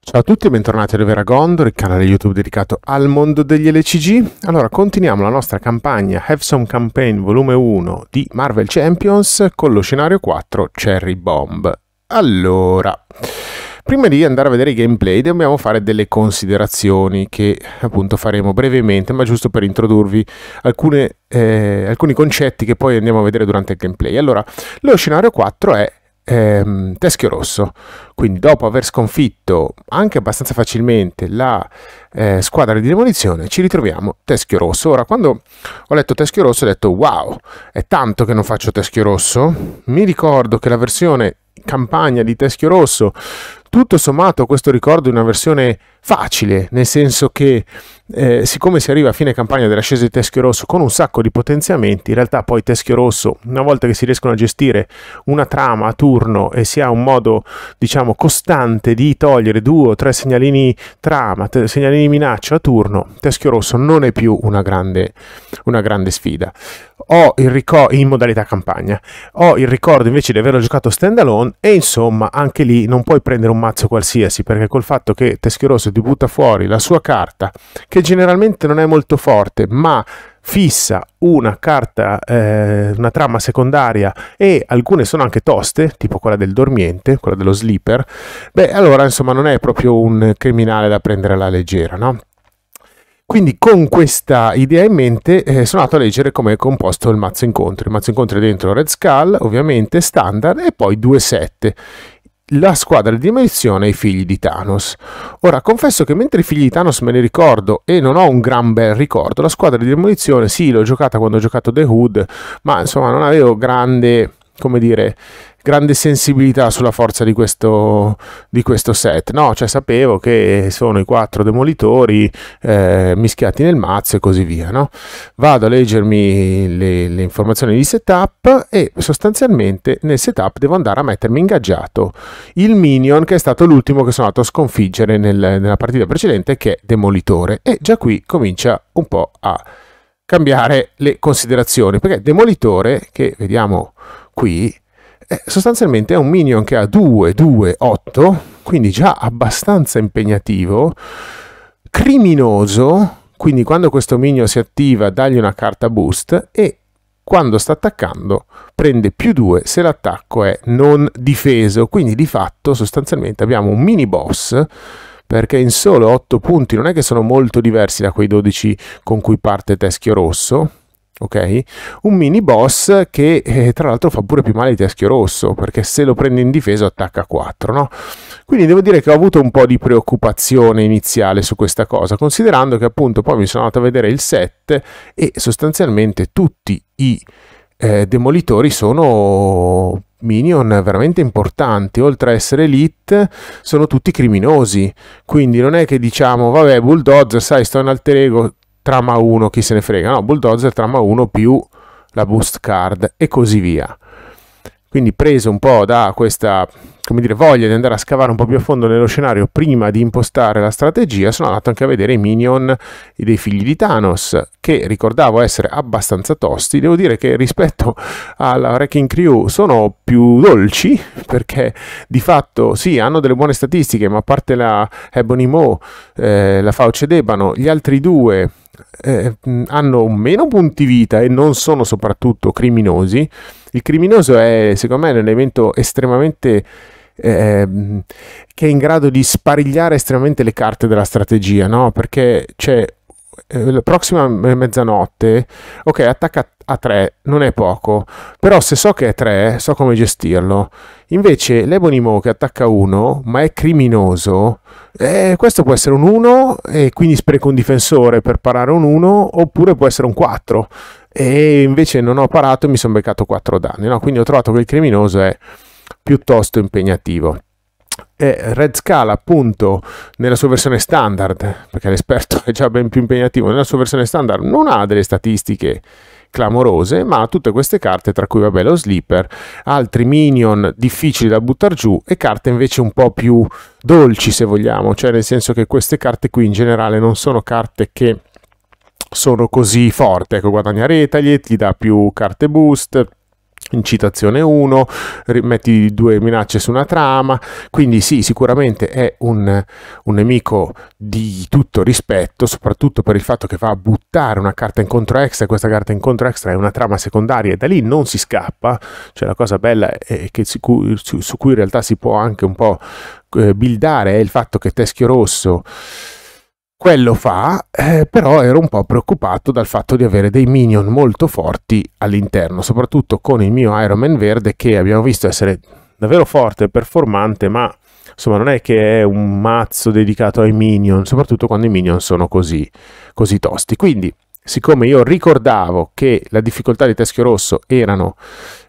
Ciao a tutti e bentornati ad Gondor, il canale YouTube dedicato al mondo degli LCG. Allora, continuiamo la nostra campagna Have Some Campaign Volume 1 di Marvel Champions con lo scenario 4 Cherry Bomb. Allora, prima di andare a vedere i gameplay dobbiamo fare delle considerazioni che appunto faremo brevemente, ma giusto per introdurvi alcune, eh, alcuni concetti che poi andiamo a vedere durante il gameplay. Allora, lo scenario 4 è ehm, Teschio Rosso. Quindi dopo aver sconfitto anche abbastanza facilmente la eh, squadra di demolizione, ci ritroviamo Teschio Rosso. Ora, quando ho letto Teschio Rosso ho detto wow, è tanto che non faccio Teschio Rosso. Mi ricordo che la versione campagna di Teschio Rosso, tutto sommato questo ricordo è una versione facile, nel senso che eh, siccome si arriva a fine campagna dell'ascesa di Teschio Rosso con un sacco di potenziamenti, in realtà poi Teschio Rosso, una volta che si riescono a gestire una trama a turno e si ha un modo, diciamo, costante di togliere due o tre segnalini trama, te- segnalini minaccia a turno, Teschio Rosso non è più una grande, una grande sfida. Ho il ricordo in modalità campagna, ho il ricordo invece di averlo giocato stand alone e insomma anche lì non puoi prendere un mazzo qualsiasi perché col fatto che Teschio Rosso soldi, butta fuori la sua carta, che generalmente non è molto forte, ma fissa una carta, eh, una trama secondaria e alcune sono anche toste, tipo quella del dormiente, quella dello sleeper, beh allora insomma non è proprio un criminale da prendere alla leggera, no? Quindi con questa idea in mente eh, sono andato a leggere come è composto il mazzo incontri. Il mazzo incontri è dentro Red Skull, ovviamente, standard, e poi due 7 la squadra di Melzione e i figli di Thanos. Ora, confesso che mentre i figli di Thanos me ne ricordo e non ho un gran bel ricordo, la squadra di demolizione sì, l'ho giocata quando ho giocato The Hood, ma insomma non avevo grande, come dire, grande sensibilità sulla forza di questo, di questo set, no? Cioè sapevo che sono i quattro demolitori eh, mischiati nel mazzo e così via, no? Vado a leggermi le, le informazioni di setup e sostanzialmente nel setup devo andare a mettermi ingaggiato il minion che è stato l'ultimo che sono andato a sconfiggere nel, nella partita precedente che è demolitore e già qui comincia un po' a cambiare le considerazioni perché demolitore che vediamo qui eh, sostanzialmente è un minion che ha 2, 2, 8, quindi già abbastanza impegnativo, criminoso, quindi quando questo minion si attiva dagli una carta boost e quando sta attaccando prende più 2 se l'attacco è non difeso, quindi di fatto sostanzialmente abbiamo un mini boss perché in solo 8 punti non è che sono molto diversi da quei 12 con cui parte Teschio Rosso, ok? Un mini boss che eh, tra l'altro fa pure più male di Teschio Rosso, perché se lo prende in difesa attacca 4, no? Quindi devo dire che ho avuto un po' di preoccupazione iniziale su questa cosa, considerando che appunto poi mi sono andato a vedere il set e sostanzialmente tutti i eh, demolitori sono minion veramente importanti, oltre a essere elite, sono tutti criminosi. Quindi non è che diciamo, vabbè, bulldozer, sai, sto in alter ego, trama 1, chi se ne frega, no, bulldozer trama 1 più la boost card e così via. Quindi preso un po' da questa come dire, voglia di andare a scavare un po' più a fondo nello scenario prima di impostare la strategia, sono andato anche a vedere i minion dei figli di Thanos, che ricordavo essere abbastanza tosti. Devo dire che rispetto alla Wrecking Crew sono più dolci, perché di fatto sì, hanno delle buone statistiche, ma a parte la Ebony Moe, eh, la Fauce Debano, gli altri due eh, hanno meno punti vita e non sono soprattutto criminosi il criminoso è, secondo me, un elemento estremamente Ehm, che è in grado di sparigliare estremamente le carte della strategia, no? Perché c'è eh, la prossima mezzanotte, ok, attacca a 3, non è poco, però se so che è 3, so come gestirlo. Invece l'Ebony Mo che attacca 1, ma è criminoso, eh, questo può essere un 1 e quindi spreco un difensore per parare un 1, oppure può essere un 4 e invece non ho parato e mi sono beccato 4 danni. No? Quindi ho trovato che il criminoso è piuttosto impegnativo. E Red Scala, appunto, nella sua versione standard, perché l'esperto è già ben più impegnativo, nella sua versione standard non ha delle statistiche clamorose, ma ha tutte queste carte, tra cui vabbè lo Sleeper, altri minion difficili da buttare giù e carte invece un po' più dolci se vogliamo, cioè nel senso che queste carte qui in generale non sono carte che sono così forte, ecco, guadagna retaglie, ti dà più carte boost, incitazione 1, metti due minacce su una trama, quindi sì, sicuramente è un, un, nemico di tutto rispetto, soprattutto per il fatto che va a buttare una carta incontro extra, e questa carta incontro extra è una trama secondaria e da lì non si scappa, cioè la cosa bella è che su, su cui in realtà si può anche un po' eh, buildare è il fatto che Teschio Rosso quello fa, eh, però ero un po' preoccupato dal fatto di avere dei minion molto forti all'interno, soprattutto con il mio Iron Man verde che abbiamo visto essere davvero forte e performante, ma insomma non è che è un mazzo dedicato ai minion, soprattutto quando i minion sono così, così tosti. Quindi siccome io ricordavo che la difficoltà di Teschio Rosso erano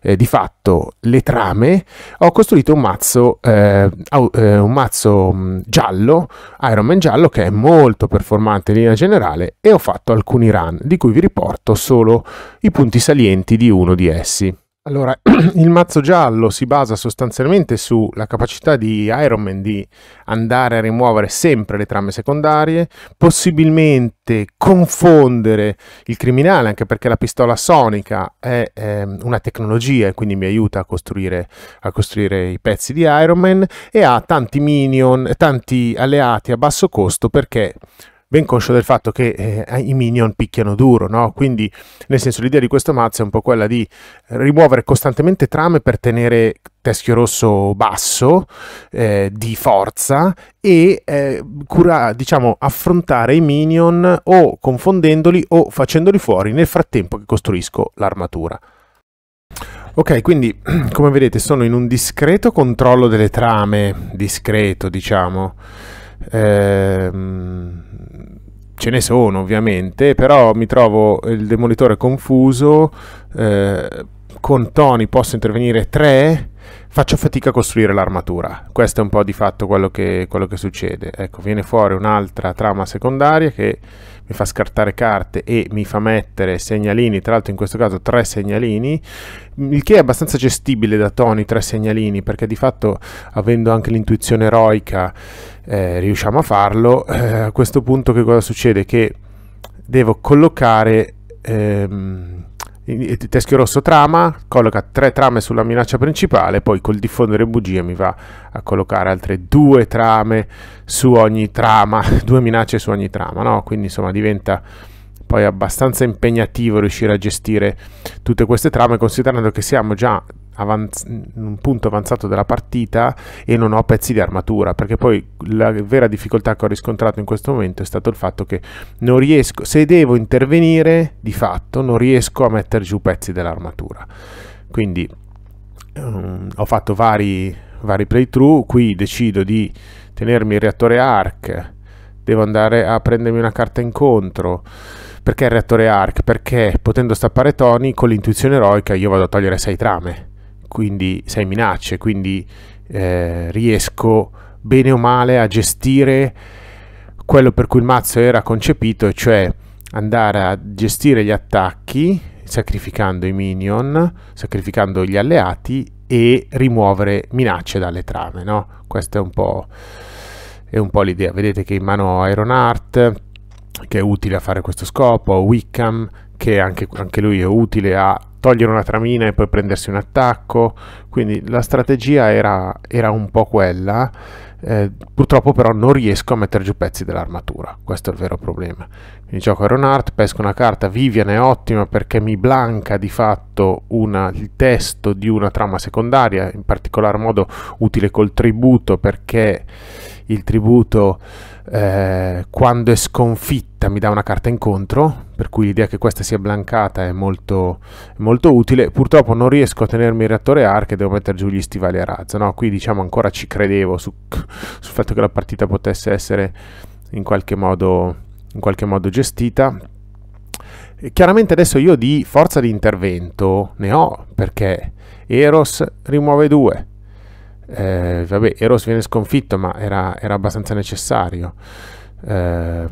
eh, di fatto le trame, ho costruito un mazzo, eh, eh un mazzo mm, giallo, Iron Man giallo, che è molto performante in linea generale e ho fatto alcuni run, di cui vi riporto solo i punti salienti di uno di essi. Allora, il mazzo giallo si basa sostanzialmente sulla capacità di Iron Man di andare a rimuovere sempre le trame secondarie, possibilmente confondere il criminale, anche perché la pistola sonica è eh, una tecnologia e quindi mi aiuta a costruire, a costruire, i pezzi di Iron Man e ha tanti minion, tanti alleati a basso costo perché ben conscio del fatto che eh, i minion picchiano duro, no? Quindi, nel senso, l'idea di questo mazzo è un po' quella di rimuovere costantemente trame per tenere teschio rosso basso eh, di forza e eh, cura, diciamo, affrontare i minion o confondendoli o facendoli fuori nel frattempo che costruisco l'armatura. Ok, quindi come vedete sono in un discreto controllo delle trame, discreto diciamo. Ehm, ce ne sono ovviamente, però mi trovo il demolitore confuso. Eh, con Tony posso intervenire 3 faccio fatica a costruire l'armatura. Questo è un po' di fatto quello che, quello che succede. Ecco, viene fuori un'altra trama secondaria che mi fa scartare carte e mi fa mettere segnalini, tra l'altro in questo caso tre segnalini, il che è abbastanza gestibile da Tony, tre segnalini, perché di fatto avendo anche l'intuizione eroica eh, riusciamo a farlo. Eh, a questo punto che cosa succede? Che devo collocare... Ehm, eh, teschio Rosso trama, colloca tre trame sulla minaccia principale, poi col diffondere bugie mi va a collocare altre due trame su ogni trama, due minacce su ogni trama, no? Quindi insomma diventa poi abbastanza impegnativo riuscire a gestire tutte queste trame, considerando che siamo già avanz- un punto avanzato della partita e non ho pezzi di armatura, perché poi la vera difficoltà che ho riscontrato in questo momento è stato il fatto che non riesco, se devo intervenire, di fatto non riesco a mettere giù pezzi dell'armatura. Quindi um, ho fatto vari, vari playthrough, qui decido di tenermi il reattore ARC, devo andare a prendermi una carta incontro. Perché il reattore ARC? Perché potendo stappare Tony, con l'intuizione eroica io vado a togliere 6 trame quindi sei minacce, quindi eh, riesco bene o male a gestire quello per cui il mazzo era concepito, cioè andare a gestire gli attacchi sacrificando i minion, sacrificando gli alleati e rimuovere minacce dalle trame, no? Questa è un po', po l'idea. Vedete che in mano ho Iron Heart, che è utile a fare questo scopo, Wickham, che anche, anche lui è utile a togliere una tramina e poi prendersi un attacco, quindi la strategia era, era un po' quella, eh, purtroppo però non riesco a mettere giù pezzi dell'armatura, questo è il vero problema. Quindi gioco Iron Art, pesco una carta, Vivian è ottima perché mi blanca di fatto una, il testo di una trama secondaria, in particolar modo utile col tributo perché il tributo eh, quando è sconfitta mi dà una carta incontro, per cui l'idea che questa sia blancata è molto, molto, utile. Purtroppo non riesco a tenermi il reattore arc e devo mettere giù gli stivali a razza. No, qui diciamo ancora ci credevo su, sul fatto che la partita potesse essere in qualche modo, in qualche modo gestita. E chiaramente adesso io di forza di intervento ne ho perché Eros rimuove 2, eh, vabbè, Eros viene sconfitto, ma era, era abbastanza necessario. Eh,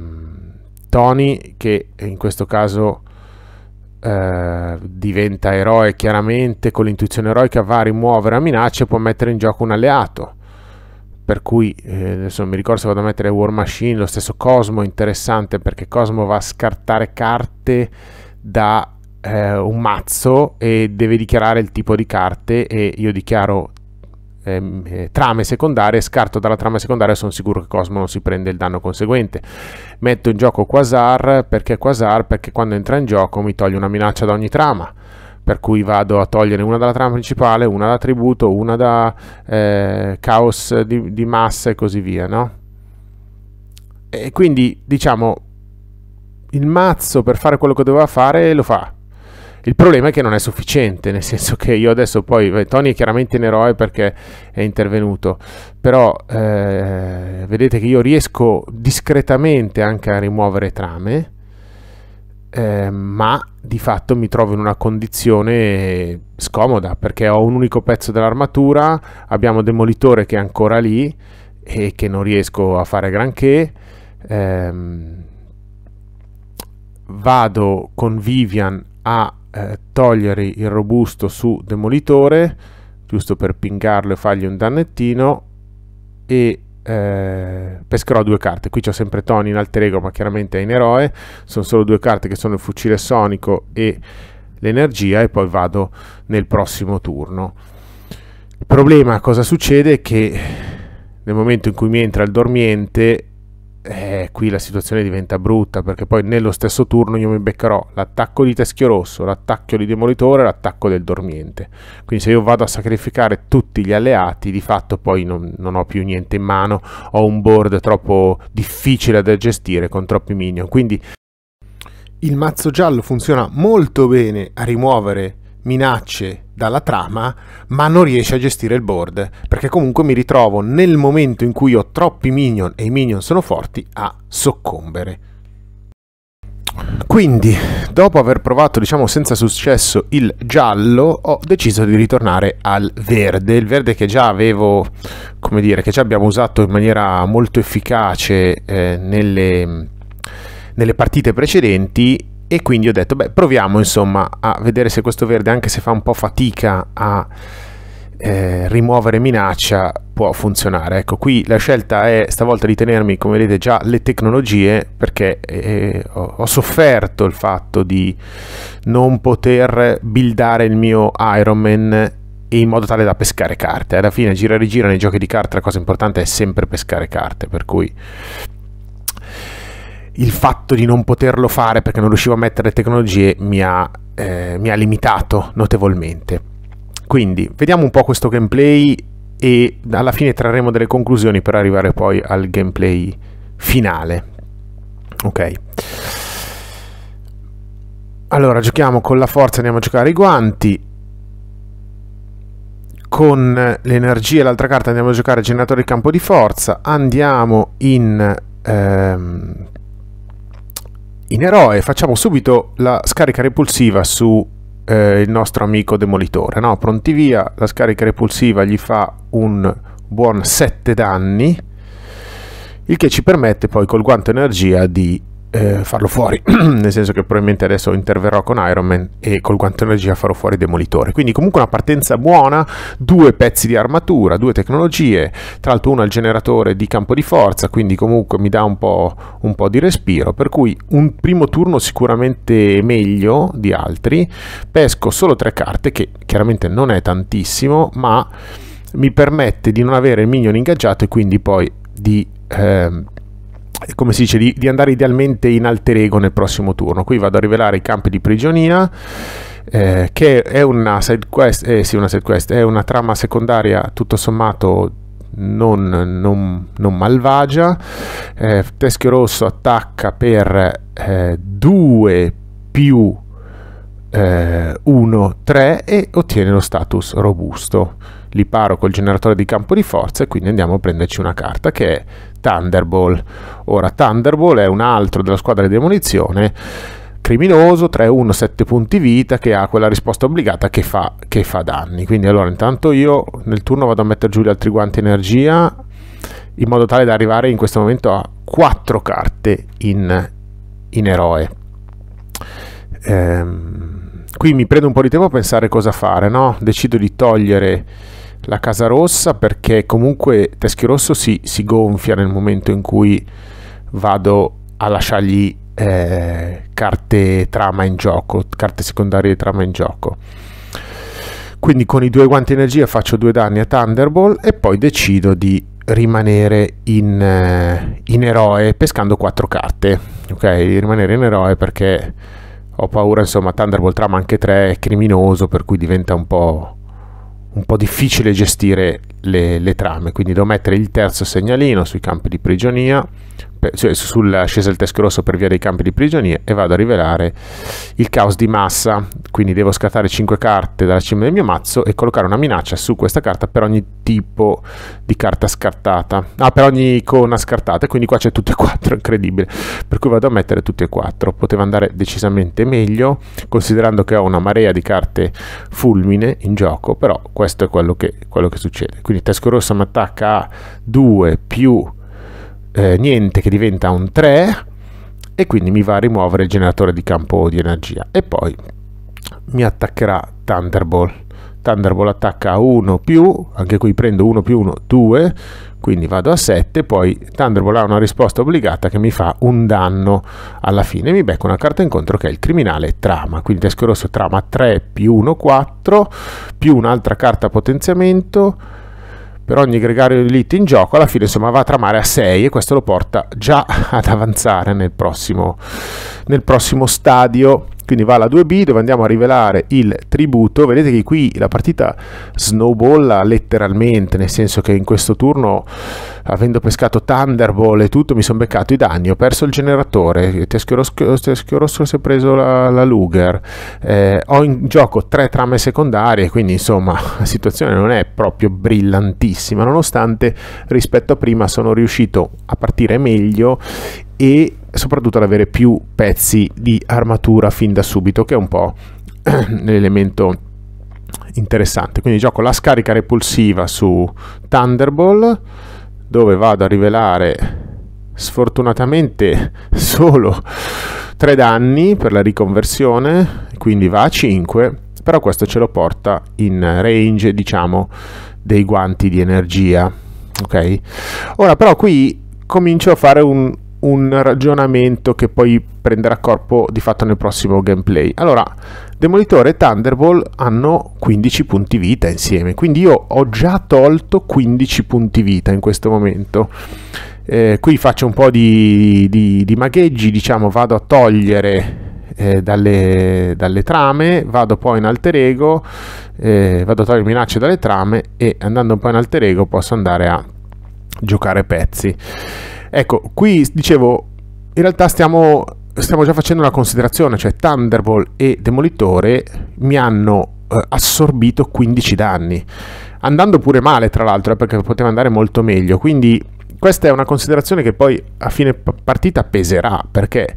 Tony, che in questo caso eh, diventa eroe chiaramente, con l'intuizione eroica va a rimuovere la minaccia e può mettere in gioco un alleato. Per cui, eh, adesso non mi ricordo se vado a mettere War Machine, lo stesso Cosmo, interessante perché Cosmo va a scartare carte da eh, un mazzo e deve dichiarare il tipo di carte e io dichiaro Ehm, eh, trame secondarie, scarto dalla trama secondaria, sono sicuro che Cosmo non si prende il danno conseguente. Metto in gioco Quasar, perché Quasar? Perché quando entra in gioco mi toglie una minaccia da ogni trama per cui vado a togliere una dalla trama principale, una da tributo, una da eh, caos di, di, massa e così via, no? E quindi, diciamo, il mazzo per fare quello che doveva fare lo fa. Il problema è che non è sufficiente, nel senso che io adesso poi, Tony è chiaramente in eroe perché è intervenuto, però eh, vedete che io riesco discretamente anche a rimuovere trame, eh, ma di fatto mi trovo in una condizione scomoda perché ho un unico pezzo dell'armatura, abbiamo demolitore che è ancora lì e che non riesco a fare granché. Eh, vado con Vivian a eh, togliere il robusto su demolitore giusto per pingarlo e fargli un dannettino e eh, pescherò due carte qui c'è sempre Tony in alter ego ma chiaramente è in eroe sono solo due carte che sono il fucile sonico e l'energia e poi vado nel prossimo turno il problema cosa succede è che nel momento in cui mi entra il dormiente eh, qui la situazione diventa brutta perché poi nello stesso turno io mi beccherò l'attacco di teschio rosso, l'attacco di demolitore, l'attacco del dormiente. Quindi se io vado a sacrificare tutti gli alleati, di fatto poi non, non ho più niente in mano, ho un board troppo difficile da gestire con troppi minion. Quindi il mazzo giallo funziona molto bene a rimuovere minacce dalla trama, ma non riesce a gestire il board, perché comunque mi ritrovo nel momento in cui ho troppi minion e i minion sono forti a soccombere. Quindi, dopo aver provato, diciamo, senza successo il giallo, ho deciso di ritornare al verde, il verde che già avevo, come dire, che già abbiamo usato in maniera molto efficace eh, nelle, nelle partite precedenti e quindi ho detto, beh, proviamo insomma a vedere se questo verde, anche se fa un po' fatica a eh, rimuovere minaccia, può funzionare. Ecco, qui la scelta è stavolta di tenermi, come vedete, già le tecnologie, perché eh, ho, ho, sofferto il fatto di non poter buildare il mio Iron Man in modo tale da pescare carte. Alla fine, gira e rigira nei giochi di carte, la cosa importante è sempre pescare carte, per cui il fatto di non poterlo fare perché non riuscivo a mettere tecnologie mi ha, eh, mi ha limitato notevolmente. Quindi vediamo un po' questo gameplay e alla fine trarremo delle conclusioni per arrivare poi al gameplay finale. Ok. Allora, giochiamo con la forza, andiamo a giocare i guanti. Con l'energia e l'altra carta andiamo a giocare generatore di campo di forza. Andiamo in... Ehm, in eroe facciamo subito la scarica repulsiva su eh, il nostro amico demolitore. No? Pronti via, la scarica repulsiva gli fa un buon 7 danni, il che ci permette poi col guanto energia di eh, farlo fuori, nel senso che probabilmente adesso interverrò con Iron Man e col guanto energia farò fuori Demolitore. Quindi comunque una partenza buona, due pezzi di armatura, due tecnologie, tra l'altro uno al generatore di campo di forza, quindi comunque mi dà un po', un po', di respiro, per cui un primo turno sicuramente meglio di altri, pesco solo tre carte che chiaramente non è tantissimo, ma mi permette di non avere il minion ingaggiato e quindi poi di... Ehm, come si dice, di, di, andare idealmente in alter ego nel prossimo turno. Qui vado a rivelare i campi di prigionia, eh, che è una side quest, eh, sì, una side quest, è una trama secondaria tutto sommato non, non, non malvagia. Eh, Teschio Rosso attacca per 2 eh, più 1, eh, 3 e ottiene lo status robusto li paro col generatore di campo di forza e quindi andiamo a prenderci una carta che è Thunderball. Ora Thunderball è un altro della squadra di demolizione criminoso 3-1 7 punti vita che ha quella risposta obbligata che fa, che fa danni quindi allora intanto io nel turno vado a mettere giù gli altri guanti energia in modo tale da arrivare in questo momento a 4 carte in, in eroe ehm, qui mi prendo un po' di tempo a pensare cosa fare no? decido di togliere la Casa Rossa perché comunque Teschio Rosso si, si gonfia nel momento in cui vado a lasciargli eh, carte trama in gioco, carte secondarie trama in gioco. Quindi con i due guanti energia faccio due danni a Thunderbolt e poi decido di rimanere in, eh, in eroe pescando quattro carte. Ok, rimanere in eroe perché ho paura, insomma, Thunderbolt trama anche 3 è criminoso, per cui diventa un po' un po' difficile gestire le, le trame, quindi devo mettere il terzo segnalino sui campi di prigionia, cioè sull'ascesa del teschio rosso per via dei campi di prigionia e vado a rivelare il caos di massa quindi devo scartare 5 carte dalla cima del mio mazzo e collocare una minaccia su questa carta per ogni tipo di carta scartata ah per ogni icona scartata e quindi qua c'è tutte e quattro incredibile per cui vado a mettere tutte e quattro poteva andare decisamente meglio considerando che ho una marea di carte fulmine in gioco però questo è quello che, quello che succede quindi teschio rosso mi attacca a 2 più eh, niente che diventa un 3 e quindi mi va a rimuovere il generatore di campo di energia e poi mi attaccherà Thunderbolt Thunderbolt attacca a 1 più, anche qui prendo 1 più 1, 2, quindi vado a 7, poi Thunderbolt ha una risposta obbligata che mi fa un danno alla fine, mi becco una carta incontro che è il criminale trama, quindi teschio rosso trama 3 più 1, 4, più un'altra carta potenziamento, per ogni gregario di elite in gioco, alla fine insomma va a tramare a 6 e questo lo porta già ad avanzare nel prossimo, nel prossimo stadio quindi va alla 2B dove andiamo a rivelare il tributo vedete che qui la partita snowballa letteralmente nel senso che in questo turno avendo pescato Thunderbolt e tutto mi sono beccato i danni ho perso il generatore il Teschio Rosso si è preso la, la Luger eh, ho in gioco tre trame secondarie quindi insomma la situazione non è proprio brillantissima nonostante rispetto a prima sono riuscito a partire meglio e soprattutto ad avere più pezzi di armatura fin da subito, che è un po' l'elemento interessante. Quindi gioco la scarica repulsiva su Thunderbolt, dove vado a rivelare sfortunatamente solo 3 danni per la riconversione, quindi va a 5, però questo ce lo porta in range, diciamo, dei guanti di energia. Ok? Ora però qui comincio a fare un, un ragionamento che poi prenderà corpo di fatto nel prossimo gameplay. Allora, Demolitore e Thunderbolt hanno 15 punti vita insieme, quindi io ho già tolto 15 punti vita in questo momento. Eh, qui faccio un po' di, di, di, magheggi, diciamo vado a togliere eh, dalle, dalle, trame, vado poi in alter ego, eh, vado a togliere minacce dalle trame e andando un po' in alter ego posso andare a giocare pezzi. Ecco, qui dicevo, in realtà stiamo, stiamo già facendo una considerazione, cioè Thunderbolt e Demolitore mi hanno eh, assorbito 15 danni, andando pure male tra l'altro, eh, perché poteva andare molto meglio, quindi questa è una considerazione che poi a fine partita peserà, perché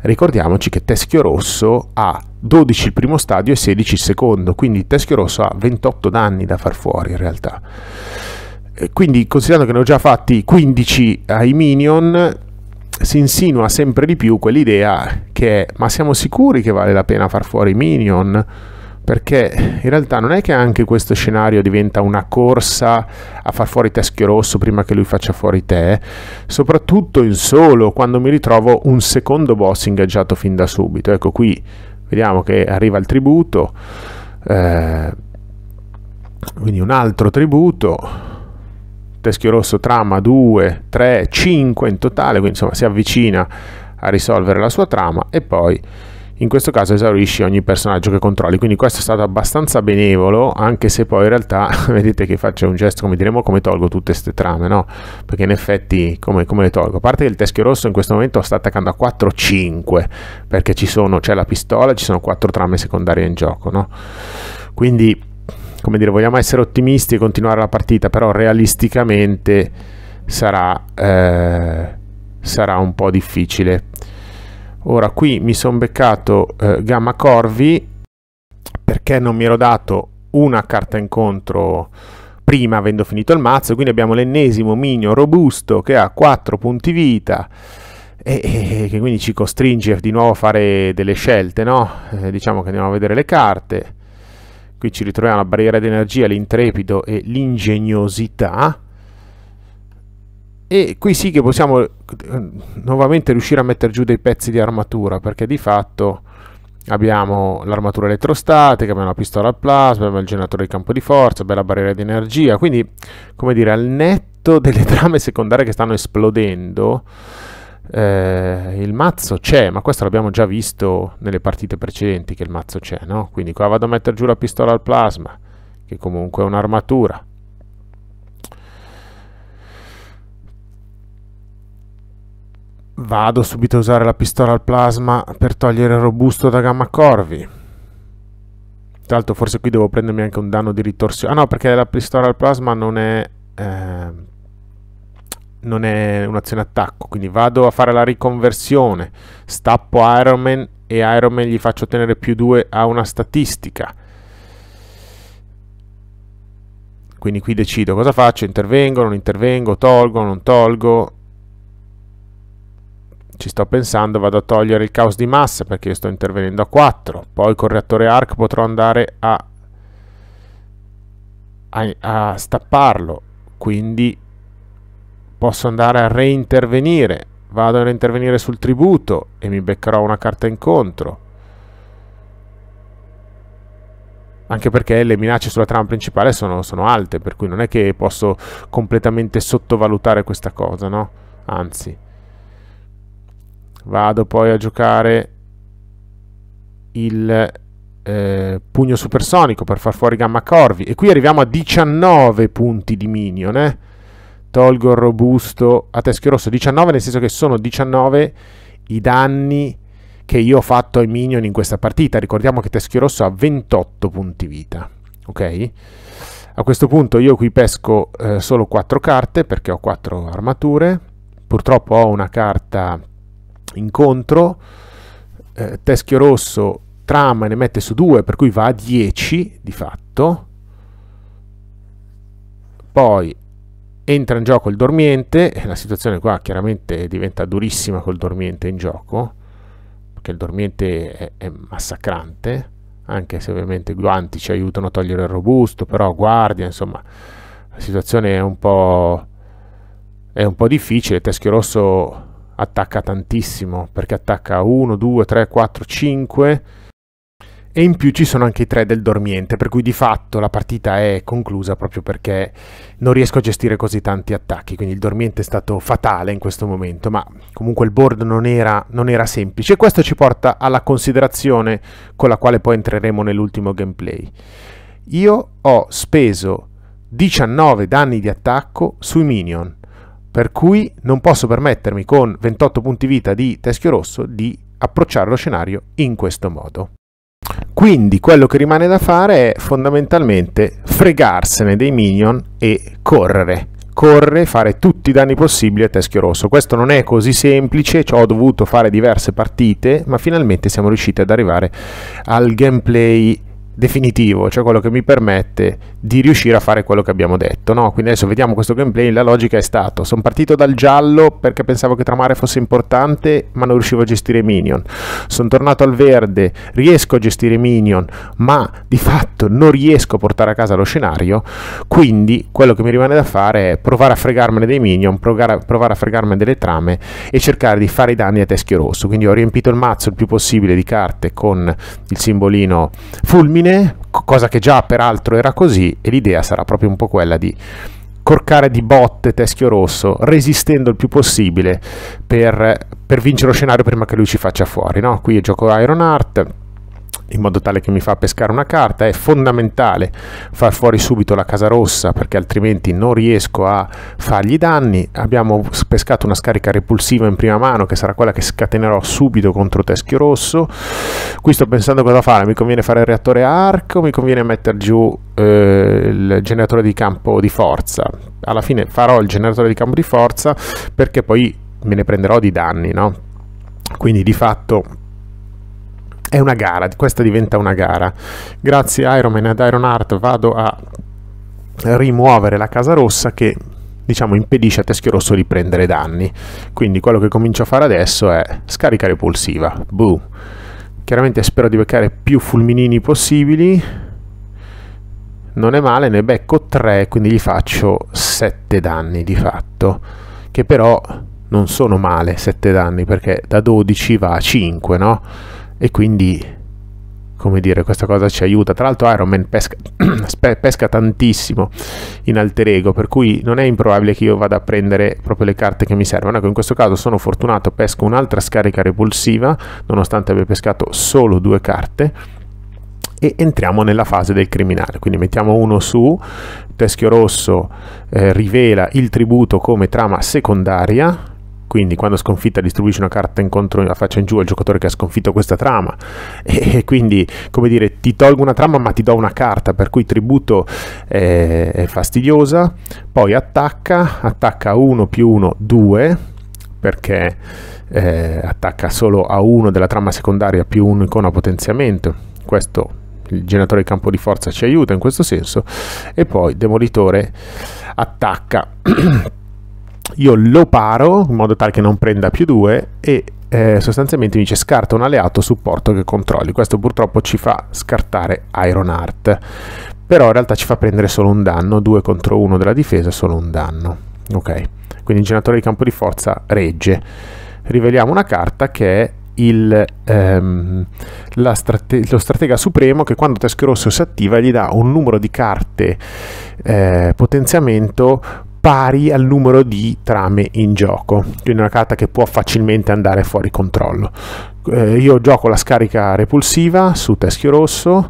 ricordiamoci che Teschio Rosso ha 12 il primo stadio e 16 il secondo, quindi Teschio Rosso ha 28 danni da far fuori in realtà. Eh, quindi considerando che ne ho già fatti 15 ai Minion, si insinua sempre di più quell'idea che ma siamo sicuri che vale la pena far fuori i Minion? Perché in realtà non è che anche questo scenario diventa una corsa a far fuori Teschio Rosso prima che lui faccia fuori te, soprattutto in solo, quando mi ritrovo un secondo boss ingaggiato fin da subito. Ecco qui, vediamo che arriva il tributo, eh, quindi un altro tributo, Teschio Rosso trama 2, 3, 5 in totale, quindi insomma si avvicina a risolvere la sua trama e poi in questo caso esaurisci ogni personaggio che controlli quindi questo è stato abbastanza benevolo anche se poi in realtà vedete che faccio un gesto come diremo come tolgo tutte queste trame no? perché in effetti come, come, le tolgo a parte che il teschio rosso in questo momento sta attaccando a 4-5 perché c'è la pistola ci sono 4 trame secondarie in gioco no? quindi come dire, vogliamo essere ottimisti e continuare la partita, però realisticamente sarà, eh, sarà un po' difficile. Ora qui mi sono beccato eh, Gamma Corvi perché non mi ero dato una carta incontro prima avendo finito il mazzo, quindi abbiamo l'ennesimo Minio robusto che ha 4 punti vita e, che quindi ci costringe di nuovo a fare delle scelte, no? eh, diciamo che andiamo a vedere le carte qui ci ritroviamo la barriera d'energia, l'intrepido e l'ingegnosità e qui sì che possiamo eh, nuovamente riuscire a mettere giù dei pezzi di armatura perché di fatto abbiamo l'armatura elettrostatica, abbiamo la pistola a plasma, abbiamo il generatore di campo di forza, abbiamo la barriera di energia, quindi come dire al netto delle trame secondarie che stanno esplodendo eh, il mazzo c'è, ma questo l'abbiamo già visto nelle partite precedenti che il mazzo c'è, no? Quindi qua vado a mettere giù la pistola al plasma, che comunque è un'armatura. Vado subito a usare la pistola al plasma per togliere il robusto da Gamma Corvi. Tra l'altro forse qui devo prendermi anche un danno di ritorsione. Ah no, perché la pistola al plasma non è... Eh, non è un'azione attacco, quindi vado a fare la riconversione, stappo Iron Man e Iron Man gli faccio ottenere più 2 a una statistica. Quindi qui decido cosa faccio, intervengo, non intervengo, tolgo, non tolgo. Ci sto pensando, vado a togliere il caos di massa perché sto intervenendo a 4. Poi col reattore ARC potrò andare a, a, a stapparlo. Quindi posso andare a reintervenire, vado a reintervenire sul tributo e mi beccherò una carta incontro. Anche perché le minacce sulla trama principale sono, sono alte, per cui non è che posso completamente sottovalutare questa cosa, no? Anzi, vado poi a giocare il eh, pugno supersonico per far fuori Gamma Corvi. E qui arriviamo a 19 punti di minion, eh? tolgo il robusto a teschio rosso 19 nel senso che sono 19 i danni che io ho fatto ai minion in questa partita ricordiamo che teschio rosso ha 28 punti vita ok a questo punto io qui pesco eh, solo 4 carte perché ho 4 armature purtroppo ho una carta incontro eh, teschio rosso trama e ne mette su 2 per cui va a 10 di fatto poi entra in gioco il dormiente, la situazione qua chiaramente diventa durissima col dormiente in gioco, perché il dormiente è, è massacrante, anche se ovviamente i guanti ci aiutano a togliere il robusto, però guardia, insomma, la situazione è un po', è un po difficile, Teschio Rosso attacca tantissimo, perché attacca 1, 2, 3, 4, 5, e in più ci sono anche i tre del dormiente, per cui di fatto la partita è conclusa proprio perché non riesco a gestire così tanti attacchi, quindi il dormiente è stato fatale in questo momento, ma comunque il board non era, non era semplice e questo ci porta alla considerazione con la quale poi entreremo nell'ultimo gameplay. Io ho speso 19 danni di attacco sui minion, per cui non posso permettermi con 28 punti vita di teschio rosso di approcciare lo scenario in questo modo. Quindi quello che rimane da fare è fondamentalmente fregarsene dei minion e correre. Corre, fare tutti i danni possibili a teschio rosso. Questo non è così semplice, ho dovuto fare diverse partite, ma finalmente siamo riusciti ad arrivare al gameplay definitivo, cioè quello che mi permette di riuscire a fare quello che abbiamo detto. No? Quindi adesso vediamo questo gameplay, la logica è stata, sono partito dal giallo perché pensavo che tramare fosse importante ma non riuscivo a gestire minion, sono tornato al verde, riesco a gestire minion ma di fatto non riesco a portare a casa lo scenario, quindi quello che mi rimane da fare è provare a fregarmene dei minion, provare a fregarmene delle trame e cercare di fare i danni a teschio rosso. Quindi ho riempito il mazzo il più possibile di carte con il simbolino fulmine bene, cosa che già peraltro era così, e l'idea sarà proprio un po' quella di corcare di botte Teschio Rosso, resistendo il più possibile per, per vincere lo scenario prima che lui ci faccia fuori. No? Qui gioco Iron Heart in modo tale che mi fa pescare una carta. È fondamentale far fuori subito la casa rossa perché altrimenti non riesco a fargli danni. Abbiamo pescato una scarica repulsiva in prima mano che sarà quella che scatenerò subito contro Teschio Rosso. Qui sto pensando cosa fare, mi conviene fare il reattore a arco, mi conviene mettere giù eh, il generatore di campo di forza. Alla fine farò il generatore di campo di forza perché poi me ne prenderò di danni, no? Quindi di fatto è una gara, questa diventa una gara. Grazie a Iron Man ed Iron Heart vado a rimuovere la casa rossa che diciamo impedisce a Teschio Rosso di prendere danni. Quindi quello che comincio a fare adesso è scarica repulsiva. Boo. Chiaramente spero di beccare più fulminini possibili. Non è male, ne becco 3, quindi gli faccio 7 danni di fatto, che però non sono male 7 danni perché da 12 va a 5, no? e quindi come dire, questa cosa ci aiuta. Tra l'altro Iron Man pesca, pesca, tantissimo in alter ego, per cui non è improbabile che io vada a prendere proprio le carte che mi servono. Ecco, in questo caso sono fortunato, pesco un'altra scarica repulsiva, nonostante abbia pescato solo due carte, e entriamo nella fase del criminale. Quindi mettiamo uno su, Teschio Rosso eh, rivela il tributo come trama secondaria, quindi quando sconfitta distribuisce una carta incontro la faccia in giù al giocatore che ha sconfitto questa trama e, quindi come dire ti tolgo una trama ma ti do una carta per cui tributo è fastidiosa poi attacca attacca 1 più 1 2 perché eh, attacca solo a 1 della trama secondaria più un icona potenziamento questo il generatore di campo di forza ci aiuta in questo senso e poi demolitore attacca io lo paro in modo tale che non prenda più due e eh, sostanzialmente mi dice scarta un alleato supporto che controlli. Questo purtroppo ci fa scartare Iron Heart, però in realtà ci fa prendere solo un danno, 2 contro 1 della difesa solo un danno. Ok, quindi il generatore di campo di forza regge. Riveliamo una carta che è il, ehm, strate lo stratega supremo che quando Teschio Rosso si attiva gli dà un numero di carte eh, potenziamento pari al numero di trame in gioco, quindi una carta che può facilmente andare fuori controllo. Eh, io gioco la scarica repulsiva su teschio rosso,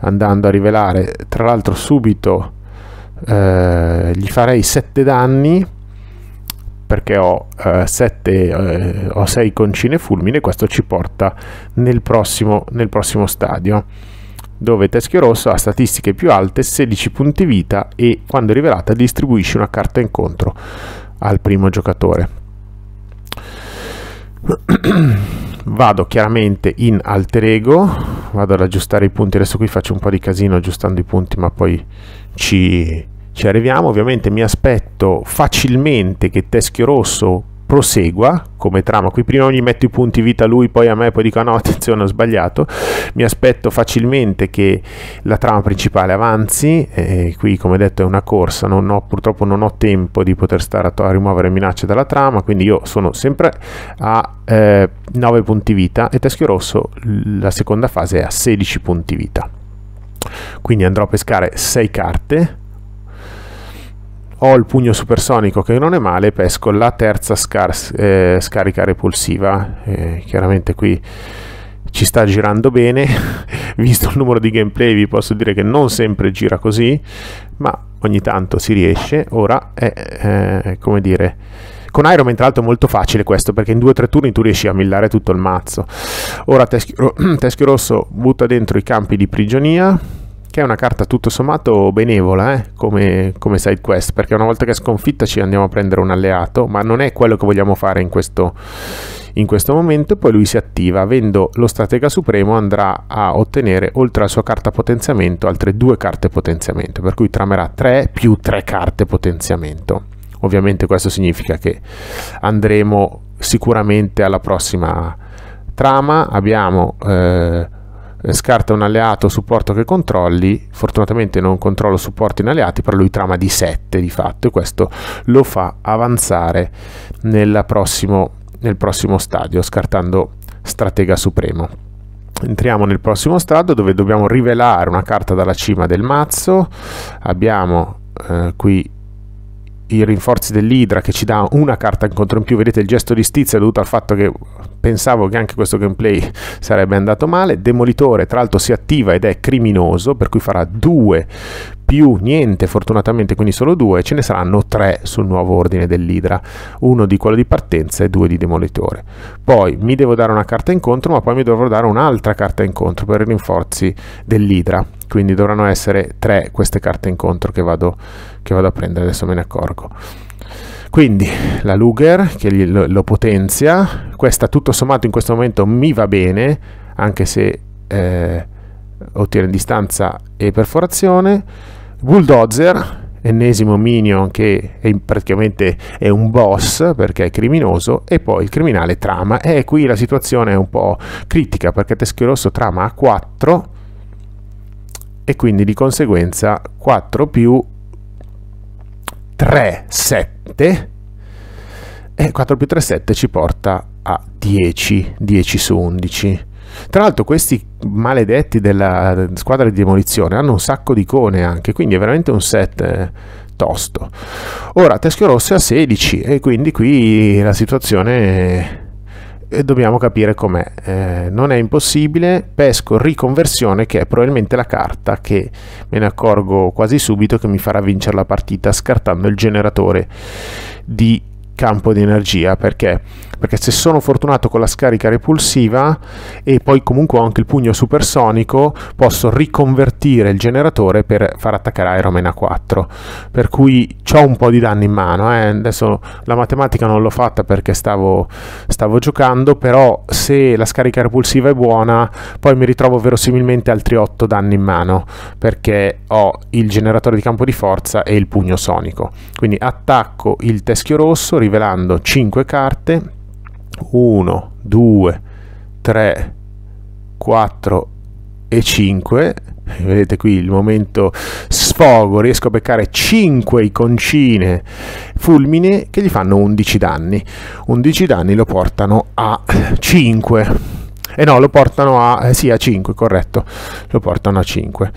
andando a rivelare tra l'altro subito eh, gli farei 7 danni perché ho 7 o 6 concine fulmine questo ci porta nel prossimo, nel prossimo stadio dove Teschio Rosso ha statistiche più alte, 16 punti vita e quando rivelata distribuisce una carta incontro al primo giocatore. vado chiaramente in alter ego, vado ad aggiustare i punti, adesso qui faccio un po' di casino aggiustando i punti ma poi ci, ci arriviamo, ovviamente mi aspetto facilmente che Teschio Rosso prosegua come trama. Qui prima gli metto i punti vita a lui, poi a me, poi dico ah, no, attenzione, ho sbagliato. Mi aspetto facilmente che la trama principale avanzi. Eh, qui, come detto, è una corsa, non ho, purtroppo non ho tempo di poter stare a, a rimuovere minacce dalla trama, quindi io sono sempre a eh, 9 punti vita e Teschio Rosso la seconda fase è a 16 punti vita. Quindi andrò a pescare 6 carte ho il pugno supersonico che non è male, pesco la terza scars, eh, scarica repulsiva, eh, chiaramente qui ci sta girando bene, visto il numero di gameplay vi posso dire che non sempre gira così, ma ogni tanto si riesce, ora è, eh, come dire, con Iron Man tra l'altro è molto facile questo perché in 2-3 turni tu riesci a millare tutto il mazzo. Ora Teschio, Teschio Rosso butta dentro i campi di prigionia, che è una carta tutto sommato benevola eh, come, come side quest, perché una volta che è sconfitta ci andiamo a prendere un alleato, ma non è quello che vogliamo fare in questo, in questo momento. Poi lui si attiva, avendo lo stratega supremo andrà a ottenere, oltre alla sua carta potenziamento, altre due carte potenziamento, per cui tramerà 3 più 3 carte potenziamento. Ovviamente questo significa che andremo sicuramente alla prossima trama, abbiamo... Eh, eh, scarta un alleato supporto che controlli, fortunatamente non controllo supporti in alleati, però lui trama di 7 di fatto e questo lo fa avanzare prossimo, nel prossimo stadio, scartando stratega supremo. Entriamo nel prossimo stadio dove dobbiamo rivelare una carta dalla cima del mazzo, abbiamo eh, qui i rinforzi dell'Idra che ci dà una carta in contro in più, vedete il gesto di stizza dovuto al fatto che pensavo che anche questo gameplay sarebbe andato male, Demolitore tra l'altro si attiva ed è criminoso per cui farà due più niente fortunatamente, quindi solo due, ce ne saranno tre sul nuovo ordine dell'Idra, uno di quello di partenza e due di demolitore. Poi mi devo dare una carta incontro, ma poi mi dovrò dare un'altra carta incontro per i rinforzi dell'Idra, quindi dovranno essere tre queste carte incontro che vado, che vado a prendere, adesso me ne accorgo quindi la Luger che lo, lo, potenzia questa tutto sommato in questo momento mi va bene anche se eh, ottiene distanza e perforazione Bulldozer, ennesimo minion che è praticamente è un boss perché è criminoso e poi il criminale trama e qui la situazione è un po' critica perché Teschio Rosso trama a 4 e quindi di conseguenza 4 più 3, 7 e 4 più 3, 7 ci porta a 10, 10 su 11 tra l'altro questi maledetti della eh, squadra di demolizione hanno un sacco di icone anche, quindi è veramente un set eh, tosto. Ora, Teschio Rosso è a 16 e quindi qui la situazione è... Eh, dobbiamo capire com'è. Eh, non è impossibile, pesco riconversione che è probabilmente la carta che me ne accorgo quasi subito che mi farà vincere la partita scartando il generatore di campo di energia perché? perché se sono fortunato con la scarica repulsiva e poi comunque ho anche il pugno supersonico posso riconvertire il generatore per far attaccare Iron a 4 per cui ho un po' di danni in mano eh? adesso la matematica non l'ho fatta perché stavo, stavo giocando però se la scarica repulsiva è buona poi mi ritrovo verosimilmente altri 8 danni in mano perché ho il generatore di campo di forza e il pugno sonico quindi attacco il teschio rosso, rivelando 5 carte 1 2 3 4 e 5 vedete qui il momento sfogo riesco a beccare 5 iconcine fulmine che gli fanno 11 danni 11 danni lo portano a 5 e eh no lo portano a eh sì a 5 corretto lo portano a 5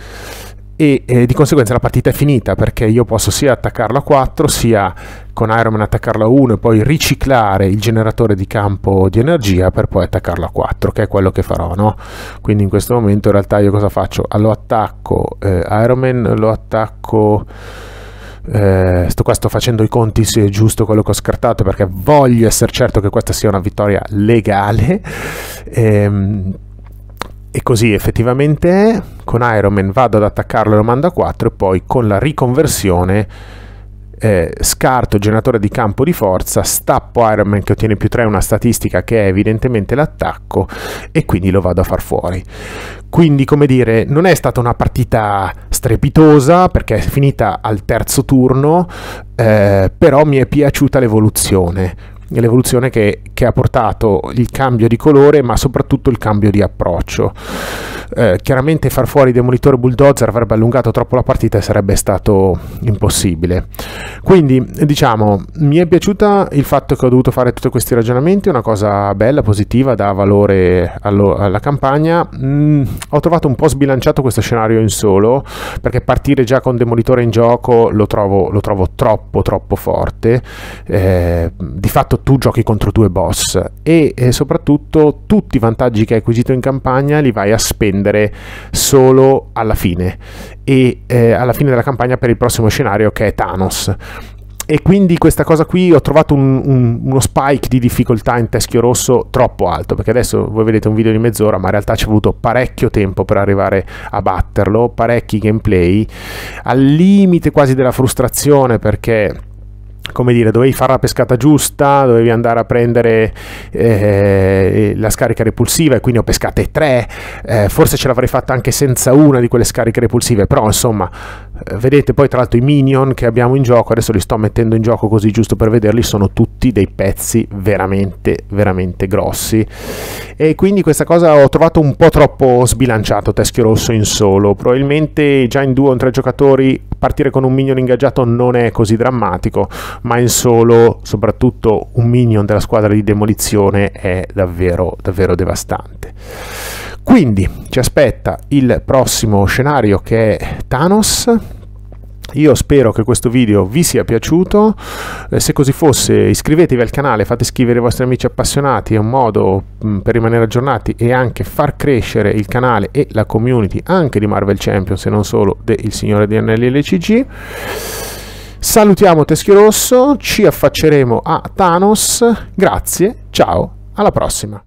e eh, di conseguenza la partita è finita perché io posso sia attaccarlo a 4 sia con Iron Man attaccarlo a 1 e poi riciclare il generatore di campo di energia per poi attaccarlo a 4 che è quello che farò no? quindi in questo momento in realtà io cosa faccio? Ah, lo attacco eh, Man lo attacco eh, sto qua sto facendo i conti se è giusto quello che ho scartato perché voglio essere certo che questa sia una vittoria legale ehm, e così effettivamente è. con Iron Man vado ad attaccarlo e lo mando a 4 e poi con la riconversione eh, scarto generatore di campo di forza, stappo Iron Man che ottiene più 3 una statistica che è evidentemente l'attacco e quindi lo vado a far fuori. Quindi come dire, non è stata una partita strepitosa perché è finita al terzo turno, eh, però mi è piaciuta l'evoluzione l'evoluzione che, che, ha portato il cambio di colore ma soprattutto il cambio di approccio. Eh, chiaramente far fuori Demolitore Bulldozer avrebbe allungato troppo la partita e sarebbe stato impossibile. Quindi diciamo mi è piaciuta il fatto che ho dovuto fare tutti questi ragionamenti, una cosa bella, positiva, dà valore allo, alla campagna. Mm, ho trovato un po' sbilanciato questo scenario in solo perché partire già con Demolitore in gioco lo trovo, lo trovo troppo troppo forte. Eh, di fatto campionato tu giochi contro due boss e eh, soprattutto tutti i vantaggi che hai acquisito in campagna li vai a spendere solo alla fine e eh, alla fine della campagna per il prossimo scenario che è Thanos e quindi questa cosa qui ho trovato un, un, uno spike di difficoltà in teschio rosso troppo alto perché adesso voi vedete un video di mezz'ora ma in realtà ci è voluto parecchio tempo per arrivare a batterlo parecchi gameplay al limite quasi della frustrazione perché come dire, dovevi fare la pescata giusta, dovevi andare a prendere eh, la scarica repulsiva e quindi ho pescate tre, eh, forse ce l'avrei fatta anche senza una di quelle scariche repulsive, però insomma eh, vedete poi tra l'altro i minion che abbiamo in gioco, adesso li sto mettendo in gioco così giusto per vederli, sono tutti dei pezzi veramente veramente grossi e quindi questa cosa ho trovato un po' troppo sbilanciato Teschio Rosso in solo, probabilmente già in due o in tre giocatori partire con un minion ingaggiato non è così drammatico, ma in solo soprattutto un minion della squadra di demolizione è davvero davvero devastante. Quindi ci aspetta il prossimo scenario che è Thanos, io spero che questo video vi sia piaciuto, eh, se così fosse iscrivetevi al canale, fate iscrivere i vostri amici appassionati, è un modo mm, per rimanere aggiornati e anche far crescere il canale e la community anche di Marvel Champions e non solo del Signore di Anelli Salutiamo Teschio Rosso, ci affacceremo a Thanos, grazie, ciao, alla prossima!